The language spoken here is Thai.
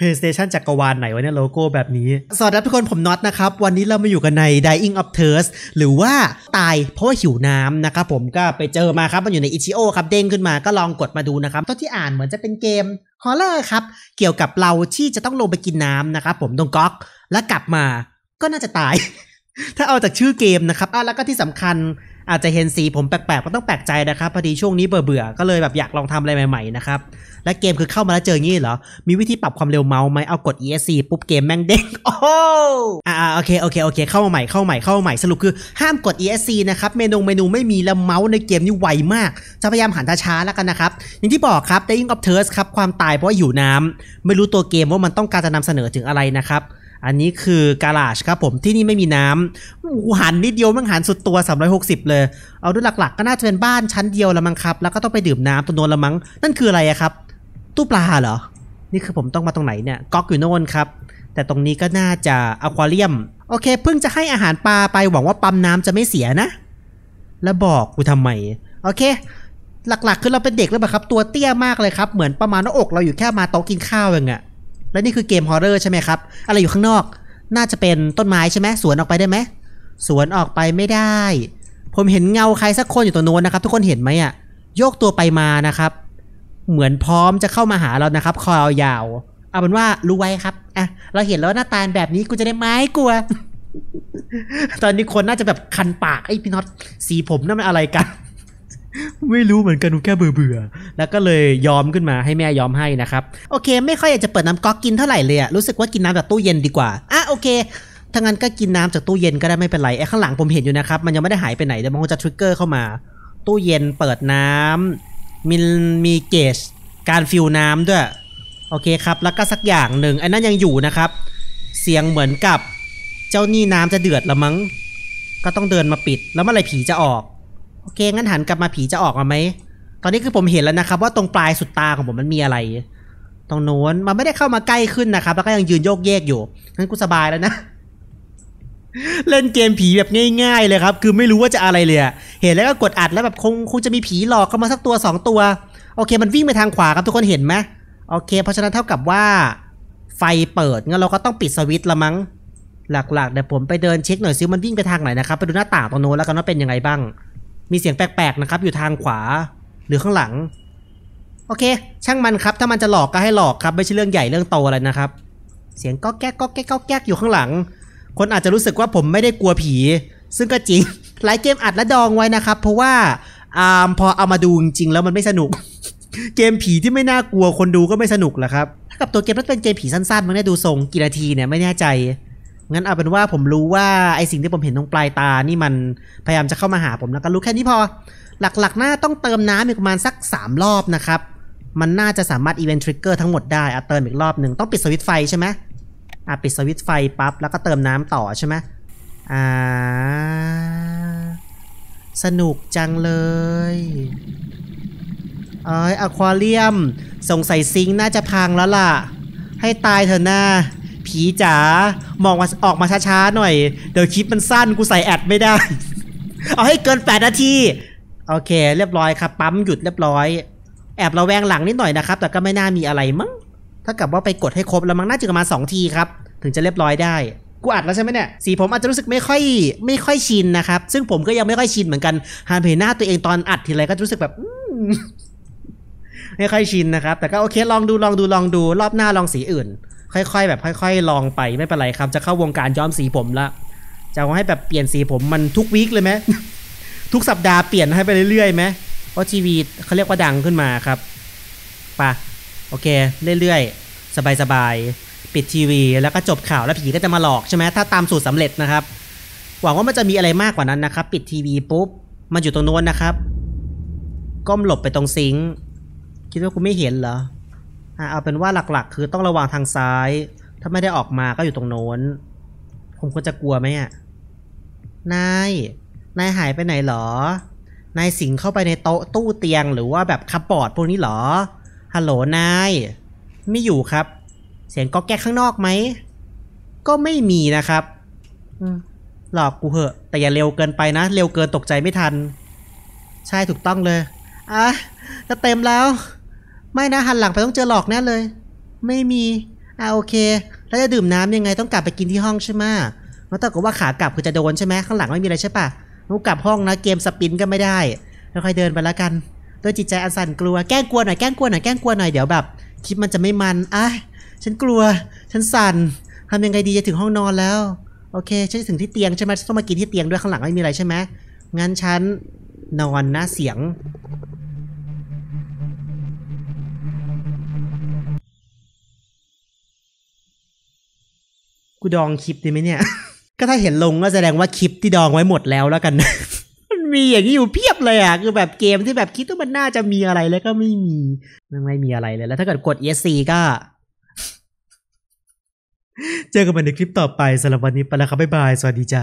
PlayStation จักรวาลไหนวะเนี่ย โลโก้แบบนี้ สวัสดีทุกคนผมน็อตนะครับ วันนี้เรามาอยู่กันใน Dying of Thirst หรือว่าตายเพราะว่าหิวน้ำนะครับ ผมก็ไปเจอมาครับ มันอยู่ในอิชิโอครับ เด้งขึ้นมาก็ลองกดมาดูนะครับต้นที่อ่านเหมือนจะเป็นเกมฮอลเลอร์ครับ เกี่ยวกับเราที่จะต้องลงไปกินน้ำนะครับ ผมตรงก๊อกและกลับมา ก็น่าจะตาย ถ้าเอาจากชื่อเกมนะครับอ่ะแล้วก็ที่สำคัญอาจจะเห็นสีผมแปลกๆ ก็ต้องแปลกใจนะครับ พอดีช่วงนี้เบื่อๆก็เลยแบบอยากลองทำอะไรใหม่ๆนะครับ และเกมคือเข้ามาแล้วเจองี้เหรอ มีวิธีปรับความเร็วเมาส์ไหมเอากด ESC ปุ๊บเกมแม่งเด้งโอ้อ่าโอเคโอเคโอเค เข้ามาใหม่เข้าใหม่เข้าใหม่สรุปคือห้ามกด ESC นะครับ เมนูเมนูไม่มีแล้วเมาส์ในเกมนี่ไวมาก จะพยายามหันช้าๆแล้วกันนะครับอย่างที่บอกครับ Dying of t h i r s ครับความตายเพราะอยู่น้ำ ไม่รู้ตัวเกมว่ามันต้องการจะนำเสนอถึงอะไรนะครับอันนี้คือกาลาชครับผมที่นี่ไม่มีน้ำหันนิดเดียวมันหันสุดตัว 360 เลยเอาด้วยหลักๆ ก็น่าจะเป็นบ้านชั้นเดียวละมั้งครับ แล้วก็ต้องไปดื่มน้ำตัวโนนละมั้งนั่นคืออะไรครับ ตู้ปลาเหรอ นี่คือผมต้องมาตรงไหนเนี่ยก๊อกอยู่โน่นครับ แต่ตรงนี้ก็น่าจะอควาเรียมโอเคเพิ่งจะให้อาหารปลาไปหวังว่าปั๊มน้ำจะไม่เสียนะ แล้วบอกกูทำไมโอเค หลักๆคือเราเป็นเด็กแล้วแบบครับ ตัวเตี้ยมากเลยครับ เหมือนประมาณว่าอก เราอยู่แค่มาโต๊ะกินข้าวเองอะแล้วนี่คือเกมฮอร์เรอร์ใช่ไหมครับอะไรอยู่ข้างนอก น่าจะเป็นต้นไม้ใช่ไหมสวนออกไปได้ไหมสวนออกไปไม่ได้ ผมเห็นเงาใครสักคนอยู่ตรงโน้นนะครับ ทุกคนเห็นไหมอ่ะโยกตัวไปมานะครับ เหมือนพร้อมจะเข้ามาหาเรานะครับ คอยาวเอาเป็นว่ารู้ไว้ครับอ่ะเราเห็นแล้วหน้าตาแบบนี้กูจะได้ไม้กลัว ตอนนี้คนน่าจะแบบคันปากไอ้พี่น็อตสีผมนั่นมันอะไรกันไม่รู้เหมือนกันนูแค่เบื่อเบื่อแล้วก็เลยยอมขึ้นมาให้แม่ยอมให้นะครับโอเค ไม่ค่อยอยากจะเปิดน้ำก๊อกกินเท่าไหร่เลยอะรู้สึกว่ากินน้ำจากตู้เย็นดีกว่าอ่ะโอเคถ้างั้นก็กินน้ำจากตู้เย็นก็ได้ไม่เป็นไรไอ้ข้างหลังผมเห็นอยู่นะครับ มันยังไม่ได้หายไปไหนแต่มันคงจะทริกเกอร์เข้ามาตู้เย็นเปิดน้ำมีมีเกจการฟิลน้ำด้วยโอเคครับแล้วก็สักอย่างหนึ่งไอ้นั่นยังอยู่นะครับ เสียงเหมือนกับเจ้านี่น้ำจะเดือดละมั้งก็ต้องเดินมาปิด แล้วเมื่อไรผีจะออกโอเคงั้นหันกลับมาผีจะออกมาไหม ตอนนี้คือผมเห็นแล้วนะครับว่าตรงปลายสุดตาของผมมันมีอะไร ตรงโน้นมันไม่ได้เข้ามาใกล้ขึ้นนะครับแล้วก็ยังยืนโยกแยกอยู่ งั้นกูสบายแล้วนะ เล่นเกมผีแบบง่ายๆเลยครับ คือไม่รู้ว่าจะอะไรเลยเห็นแล้วก็กดอัดแล้วแบบคงคงจะมีผีหลอกเข้ามาสักตัวสองตัว โอเค มันวิ่งไปทางขวาครับทุกคนเห็นไหมโอเคเพราะฉะนั้นเท่ากับว่า ไฟเปิดงั้นเราก็ต้องปิดสวิตช์ละมั้งหลักๆเดี๋ยวผมไปเดินเช็คหน่อยซิมันวิ่งไปทางไหนนะครับไปดูหน้าต่างตรงโน้นแล้วกันว่าเป็นยังไงบ้างมีเสียงแปลกๆนะครับอยู่ทางขวาหรือข้างหลัง โอเคช่างมันครับ ถ้ามันจะหลอกก็ให้หลอกครับ ไม่ใช่เรื่องใหญ่เรื่องโตอะไรนะครับ เสียงก็แก๊กก็แก๊กก็แก๊กอยู่ข้างหลัง คนอาจจะรู้สึกว่าผมไม่ได้กลัวผี ซึ่งก็จริงหลายเกมอัดและดองไว้นะครับ เพราะว่าอ่าพอเอามาดูจริงๆ แล้วมันไม่สนุก เกมผีที่ไม่น่ากลัว คนดูก็ไม่สนุกแหละครับถ้ากับตัวเกมนั้นเป็นเกมผีสั้นๆมันได้ดูทรงกี่นาทีเนี่ยไม่แน่ใจงั้นเอาเป็นว่าผมรู้ว่า ไอสิ่งที่ผมเห็นตรงปลายตานี่มันพยายามจะเข้ามาหาผมแล้วก็รู้แค่นี้พอ หลักๆ หน้าต้องเติมน้ำอีกประมาณสัก 3 รอบนะครับ มันน่าจะสามารถอีเวนต์ทริกเกอร์ทั้งหมดได้อาะเติมอีกรอบหนึ่ง ต้องปิดสวิตไฟใช่ไหมอ่ะปิดสวิตไฟปั๊บแล้วก็เติมน้ำต่อใช่ไหมอ่าสนุกจังเลยเอ้ยอควาเรียมสงสัยซิงน่าจะพังแล้วล่ะ ให้ตายเถอะนะาผีจ๋ามองมาออกมาช้าๆหน่อย เดี๋ยวคลิปมันสั้นกูใส่แอดไม่ได้ เอาให้เกิน8นาที โอเคเรียบร้อยครับ ปั๊มหยุดเรียบร้อย แอบเราแวงหลังนิดหน่อยนะครับ แต่ก็ไม่น่ามีอะไรมั้ง ถ้ากับว่าไปกดให้ครบแล้วมั้งน่าจะประมาณ2ทีครับ ถึงจะเรียบร้อยได้ กูอัดแล้วใช่ไหมเนี่ย สีผมอาจจะรู้สึกไม่ค่อย ไม่ค่อยชินนะครับ ซึ่งผมก็ยังไม่ค่อยชินเหมือนกันหานเปหน้าตัวเองตอนอัดทีไรก็รู้สึกแบบไม่ค่อยชินนะครับ แต่ก็โอเค ลองดูลองดูลองดูรอบหน้าลองสีอื่นค่อยๆ แบบค่อยๆ ลองไปไม่เป็นไรครับ จะเข้าวงการย้อมสีผมละจะให้แบบเปลี่ยนสีผมมันทุกวีคเลยไหมทุกสัปดาห์เปลี่ยนให้ไปเรื่อยๆไหมเพราะชีวิตเขาเรียกว่าดังขึ้นมาครับปะโอเค เรื่อยๆสบายๆปิดทีวี แล้วก็จบข่าวแล้วผีก็จะมาหลอกใช่ไหมถ้าตามสูตรสำเร็จนะครับ หวังว่ามันจะมีอะไรมากกว่านั้นนะครับ ปิดทีวีปุ๊บมันอยู่ตรงโน้นนะครับ ก้มหลบไปตรงซิงค์คิดว่าคุณไม่เห็นเหรอเอาเป็นว่าหลักๆ คือต้องระวังทางซ้าย ถ้าไม่ได้ออกมาก็อยู่ตรงโน้นผมควรจะกลัวไหมอ่ะนายนายหายไปไหนหรอนายสิงเข้าไปในโต๊ะ ตู้เตียงหรือว่าแบบคับปอดพวกนี้หรอฮัลโหลนายไม่อยู่ครับ เสียงก็แก๊กข้างนอกไหม ก็ไม่มีนะครับหลอกกูเหอะ แต่อย่าเร็วเกินไปนะ เร็วเกินตกใจไม่ทัน ใช่ถูกต้องเลยอ่ะจะเต็มแล้วไม่นะหันหลังไปต้องเจอหลอกแน่เลย ไม่มีอ่าโอเค แล้วจะดื่มน้ำยังไงต้องกลับไปกินที่ห้องใช่ไหมแล้วแต่ก็ว่าขากลับคือจะโดนใช่ไหมข้างหลังไม่มีอะไรใช่ปะนูกลับห้องนะเกมสปินก็ไม่ได้แล้วค่อยเดินไปละกันด้วยจิตใจอันสั่นกลัวแกล้งกลัวหน่อยแกล้งกลัวหน่อยแกล้งกลัวหน่อยเดี๋ยวแบบคลิปมันจะไม่มันอ่ะฉันกลัว ฉันสั่นทำยังไงดีจะถึงห้องนอนแล้วโอเคฉันจะถึงที่เตียงใช่ไหมต้องมากินที่เตียงด้วยข้างหลังไม่มีอะไรใช่ไหมงั้นฉันนอนนะเสียงูดองคลิปดีไหมเนี่ย ก็ถ้าเห็นลงก็แสดงว่าคลิปที่ดองไว้หมดแล้วแล้วกัน มันมีอย่างนี้อยู่เพียบเลยอ่ะคือแบบเกมที่แบบคิดว่ามันน่าจะมีอะไรแล้วก็ไม่มีมันไม่มีอะไรเลยแล้ว ถ้าเกิดกด ESC ก็ เจอกันในคลิปต่อไปสำหรับวันนี้ไปแล้วครับบ๊ายบายสวัสดีจ้า